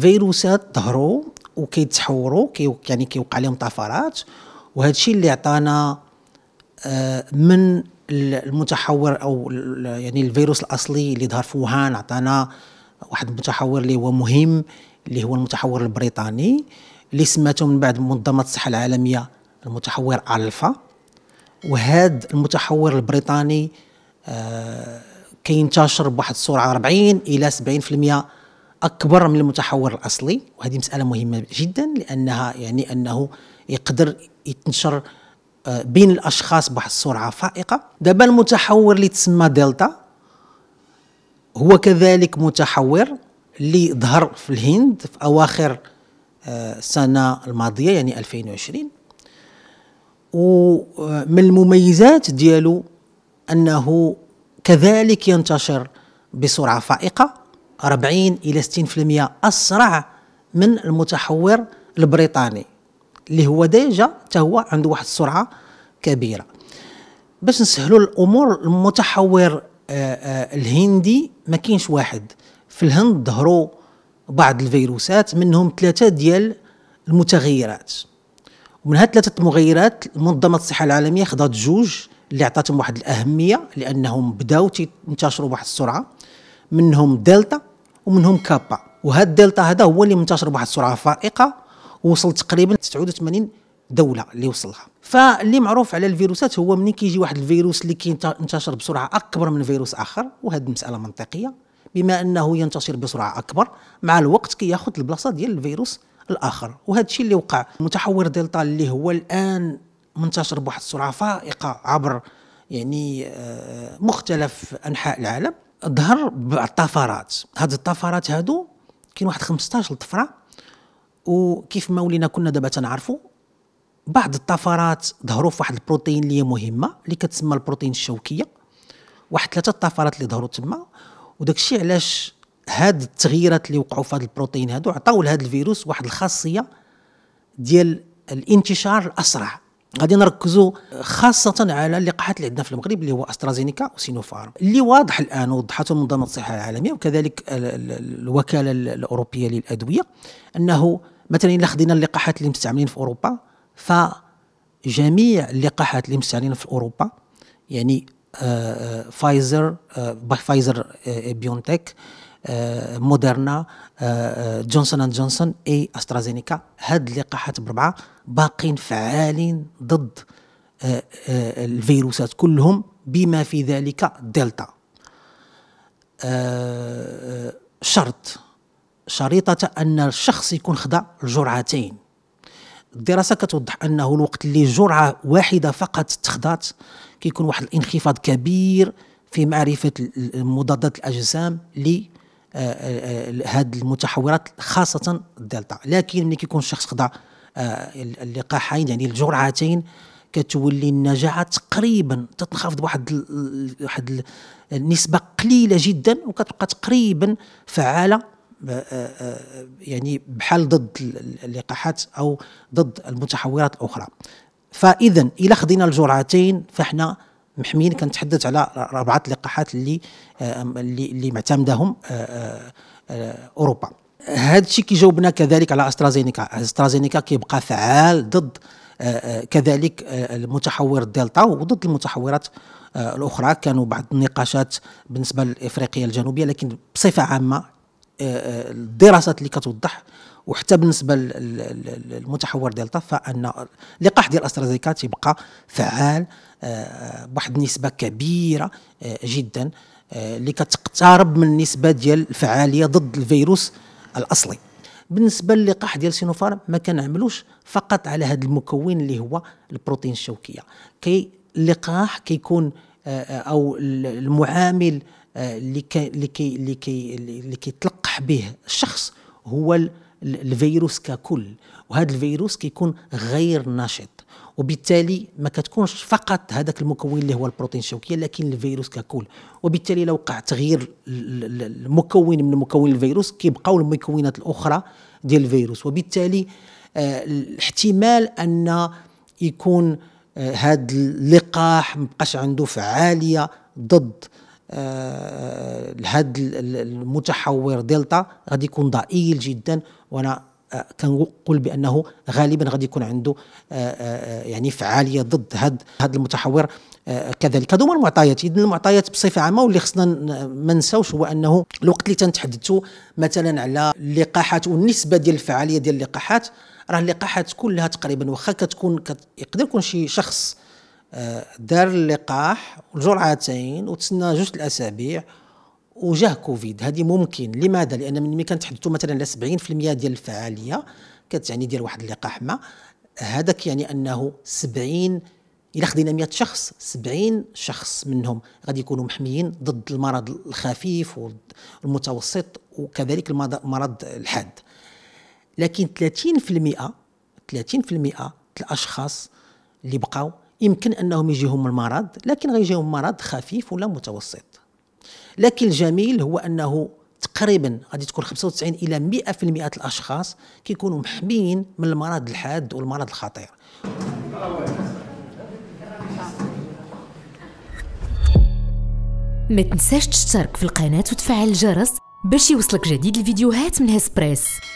فيروسات ظهروا وكيتحوروا كي يعني كيوقع لهم طفرات وهذا الشيء اللي عطانا آه، من المتحور او يعني الفيروس الاصلي اللي ظهر في وهان عطانا واحد المتحور اللي هو مهم اللي هو المتحور البريطاني اللي سماته من بعد منظمه الصحه العالميه المتحور الفا وهذا المتحور البريطاني آه، كينتشر بواحد السرعه 40 الى 70% اكبر من المتحور الاصلي وهذه مساله مهمه جدا لانها يعني انه يقدر يتنشر آه، بين الاشخاص بواحد السرعه فائقه دابا المتحور اللي تسمى دلتا هو كذلك متحور اللي ظهر في الهند في اواخر آه، السنه الماضيه يعني 2020 ومن آه، المميزات ديالو انه كذلك ينتشر بسرعه فائقه 40 الى 60% اسرع من المتحور البريطاني اللي هو ديجا حتى هو عنده واحد السرعه كبيره باش نسهلوا الامور المتحور آه، آه، الهندي ما كاينش واحد في الهند ظهروا بعض الفيروسات منهم ثلاثه ديال المتغيرات ومن هاد ثلاثه المغيرات منظمه الصحه العالميه خضات جوج اللي عطاتهم واحد الاهميه لانهم بداو ينتشروا بواحد السرعه منهم دلتا ومنهم كابا وهذا الدلتا هذا هو اللي منتشر بواحد السرعه فائقه ووصل تقريبا 89 دوله اللي وصلها فاللي معروف على الفيروسات هو منين كيجي واحد الفيروس اللي كينتشر بسرعه اكبر من فيروس اخر وهذه المساله منطقيه بما انه ينتشر بسرعه اكبر مع الوقت كياخذ كي البلاصه ديال الفيروس الاخر وهذا الشيء اللي وقع متحور دلتا اللي هو الان منتشر بواحد السرعه فائقه عبر يعني آه، مختلف انحاء العالم ظهر بعض الطفرات هاد الطفرات هادو كاين واحد 15 طفره وكيف ما ولينا كنا دابا تنعرفوا بعض الطفرات ظهروا في واحد البروتين اللي هي مهمه اللي كتسمى البروتين الشوكيه واحد ثلاثه الطفرات اللي ظهروا تما وداك الشيء علاش هاد التغييرات اللي وقعوا في هاد البروتين هادو عطاو لهاد الفيروس واحد الخاصيه ديال الانتشار الاسرع غادي نركزوا خاصه على اللقاحات اللي عندنا في المغرب اللي هو استرازينيكا وسينوفارم اللي واضح الان وضحته منظمه الصحه العالميه وكذلك الوكاله الاوروبيه للادويه انه مثلا الا خدينا اللقاحات اللي مستعملين في اوروبا فجميع اللقاحات اللي مستعملين في اوروبا يعني آه، آه، فايزر آه، فايزر بيونتك آه، موديرنا آه، آه، جونسون اند جونسون اي استرازينيكا هاد اللقاحات بربعه باقين فعالين ضد الفيروسات كلهم بما في ذلك دلتا شرط شريطة أن الشخص يكون خدا الجرعتين الدراسة كتوضح أنه الوقت اللي جرعة واحدة فقط تخضات كيكون واحد الانخفاض كبير في معرفة مضادات الأجسام هذه آه، آه، آه، المتحورات خاصه الدلتا لكن ملي كيكون الشخص خضع اللقاحين يعني الجرعتين كتولي النجاعه تقريبا تتنخفض بواحد واحد النسبه قليله جدا وكتبقى تقريبا فعاله يعني بحال ضد اللقاحات او ضد المتحورات الاخرى فاذا الا خدينا الجرعتين فاحنا محميين كنتحدث على اربعه اللقاحات اللي اللي اللي معتمدهم اوروبا هذا الشيء كيجاوبنا كذلك على استرازينيكا استرازينيكا كيبقى فعال ضد كذلك المتحور الدلتا وضد المتحورات الاخرى كانوا بعض النقاشات بالنسبه لافريقيا الجنوبيه لكن بصفه عامه الدراسات اللي كتوضح وحتى بالنسبه للمتحور ديال فان لقاح اللقاح ديال استرازيكا تيبقى فعال آه، بواحد النسبه كبيره آه، جدا آه، اللي كتقترب من النسبه ديال الفعاليه ضد الفيروس الاصلي بالنسبه للقاح ديال سينوفارم ما كنعملوش فقط على هذا المكون اللي هو البروتين الشوكيه كي اللقاح كيكون او المعامل اللي كي اللي كي اللي كيتلقح به الشخص هو الفيروس ككل وهذا الفيروس كيكون غير نشط وبالتالي ما كتكونش فقط هذاك المكون اللي هو البروتين الشوكيه لكن الفيروس ككل وبالتالي لو وقع تغيير المكون من مكون الفيروس كيبقاو المكونات الاخرى ديال الفيروس وبالتالي آه، الاحتمال ان يكون آه، هذا اللقاح مبقاش عنده فعاليه ضد آه، هذا المتحور دلتا غادي يكون ضئيل جدا وانا آه، كنقول بانه غالبا غادي يكون عنده آه، آه، يعني فعاليه ضد هذا هذا المتحور كذلك هذوما المعطيات اذا المعطيات بصفه عامه واللي خصنا ما نساوش هو انه الوقت اللي تنتحدثوا مثلا على اللقاحات والنسبه ديال الفعاليه ديال اللقاحات راه اللقاحات كلها تقريبا واخا كتكون يقدر يكون شي شخص دار اللقاح الجرعتين وتسنى جوج الاسابيع وجاه كوفيد هذه ممكن لماذا لان من كانت مثلا على 70% ديال الفعاليه كتعني ديال واحد اللقاح ما هذاك يعني انه 70 الا خدينا 100 شخص 70 شخص منهم غادي يكونوا محميين ضد المرض الخفيف والمتوسط وكذلك المرض الحاد لكن 30% 30% الاشخاص اللي بقاو يمكن انهم يجيهم المرض لكن غيجيهم مرض خفيف ولا متوسط لكن الجميل هو انه تقريبا غادي تكون 95 الى 100% الاشخاص كيكونوا محميين من المرض الحاد والمرض الخطير ما تنساش تشترك في القناه وتفعل الجرس باش يوصلك جديد الفيديوهات من هسبريس